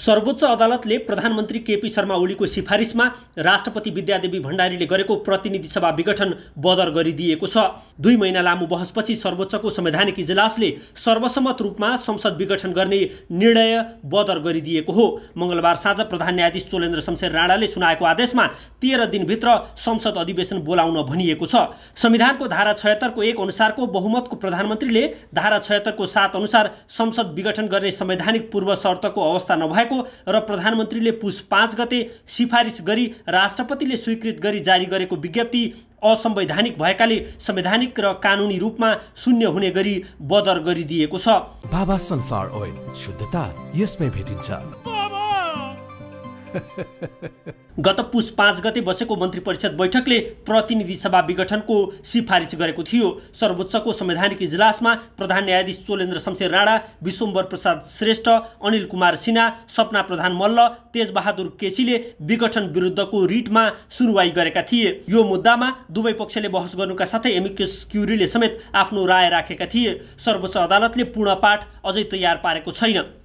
सर्वोच्च अदालतले प्रधानमन्त्री केपी शर्मा ओलीको सिफारिसमा राष्ट्रपति विद्यादेवी भण्डारीले गरेको प्रतिनिधि सभा विघटन बदर गरिदिएको छ दुई महिना लामो बहसपछि सर्वोच्चको संवैधानिक इजलासले सर्वसम्मत रूपमा संसद विघटन गर्ने निर्णय बदर गरिदिएको हो मंगलबार साँझ प्रधान न्यायाधीश चोलेन्द्र शमशेर राणाले सुनाएको आदेशमा तेह्र दिनभित्र संसद अधिवेशन बोलाउन भनिएको छ संविधानको धारा छयत्तरको एक अनुसारको बहुमतको प्रधानमन्त्रीले धारा छयत्तरको सात अनुसार संसद विघटन गर्ने संवैधानिक पूर्व शर्तको अवस्था नभए उठाएको र प्रधानमन्त्रीले पुष पाँच गते सिफारिस गरी राष्ट्रपतिले स्वीकृत गरी जारी गरेको विज्ञप्ति असंवैधानिक भएकाले संवैधानिक र कानुनी रूपमा शून्य हुने गरी बदर गरिदिएको छ बाबा सनफ्लावर ओइल शुद्धता यसमै भेटिन्छ गत पुष पाँच गते बसेको मन्त्री परिषद बैठकले प्रतिनिधि सभा विघटनको सिफारिस गरेको थियो सर्वोच्चको संवैधानिक इजलासमा प्रधान न्यायाधीश चोलेन्द्र शमशेर राणा विश्वम्बर प्रसाद श्रेष्ठ अनिल कुमार सिन्हा सपना प्रधान मल्ल तेजबहादुर केसीले विघटन विरुद्धको रिटमा सुनवाई गरेका थिए यो मुद्दामा दुवै पक्षले बहस गर्नुका साथै एमिकेस क्युरीले समेत आफ्नो राय राखेका थिए सर्वोच्च अदालतले पूर्ण पाठ अझै तयार पारेको छैन